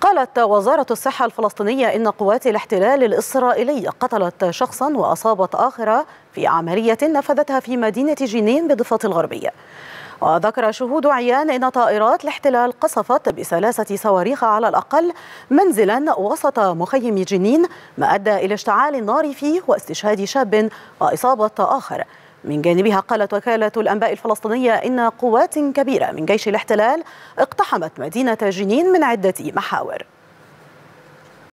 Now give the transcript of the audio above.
قالت وزارة الصحة الفلسطينية إن قوات الاحتلال الإسرائيلي قتلت شخصا وأصابت آخر في عملية نفذتها في مدينة جنين بضفة الغربية وذكر شهود عيان إن طائرات الاحتلال قصفت بثلاثة صواريخ على الأقل منزلا وسط مخيم جنين ما أدى إلى اشتعال النار فيه واستشهاد شاب وإصابة آخر من جانبها قالت وكالة الأنباء الفلسطينية إن قوات كبيرة من جيش الاحتلال اقتحمت مدينة جنين من عدة محاور